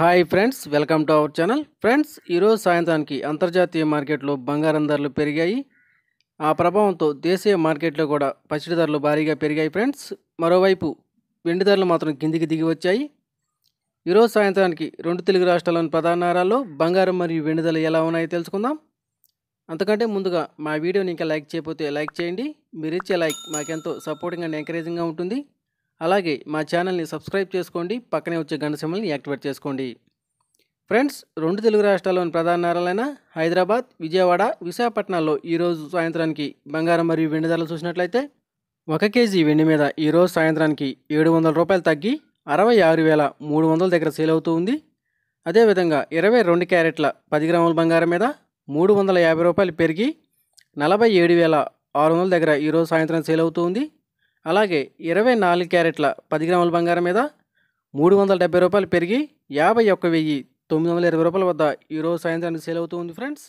hi friends welcome to our channel friends ఈరోజు సాయంత్రానికి అంతర్జాతీయ మార్కెట్లో బంగారం ధరలు పెరిగాయి ఆ ప్రభావంతో దేశీయ మార్కెట్లో కూడా పచ్చడి ధరలు భారీగా పెరిగాయి ఫ్రెండ్స్ మరోవైపు వెండి ధరలు మాత్రం కిందికి దిగి వచ్చాయి ఈరోజు సాయంత్రానికి రెండు తెలుగు రాష్ట్రాల్లోని ప్రధాన నగరాల్లో బంగారం మరియు వెండి ధరలు ఎలా ఉన్నాయో తెలుసుకుందాం అంతకంటే ముందుగా మా వీడియోని ఇంకా లైక్ చేయకపోతే లైక్ చేయండి మీరిచ్చే లైక్ మాకెంతో సపోర్టింగ్ అండ్ ఎంకరేజింగ్గా ఉంటుంది అలాగే మా ఛానల్ని సబ్స్క్రైబ్ చేసుకోండి పక్కనే వచ్చే గంట సిమ్మల్ని యాక్టివేట్ చేసుకోండి ఫ్రెండ్స్ రెండు తెలుగు రాష్ట్రాల్లోని ప్రధాన నగరాలైన హైదరాబాద్ విజయవాడ విశాఖపట్నాల్లో ఈరోజు సాయంత్రానికి బంగారం మరియు వెండి ధరలు చూసినట్లయితే ఒక కేజీ వెండి మీద ఈరోజు సాయంత్రానికి ఏడు వందల రూపాయలు తగ్గి అరవై ఆరు వేల మూడు వందల దగ్గర సేల్ అవుతూ ఉంది అదేవిధంగా ఇరవై రెండు క్యారెట్ల పది గ్రాముల బంగారం మీద మూడు వందల యాభై రూపాయలు పెరిగి నలభై ఏడు వేల ఆరు వందల దగ్గర ఈరోజు సాయంత్రం సేల్ ఉంది అలాగే ఇరవై నాలుగు క్యారెట్ల పది గ్రాముల బంగారం మీద మూడు వందల డెబ్బై రూపాయలు పెరిగి యాభై ఒక్క వెయ్యి తొమ్మిది వందల ఇరవై రూపాయల వద్ద ఈరోజు సాయంత్రానికి సేల్ అవుతుంది ఉంది ఫ్రెండ్స్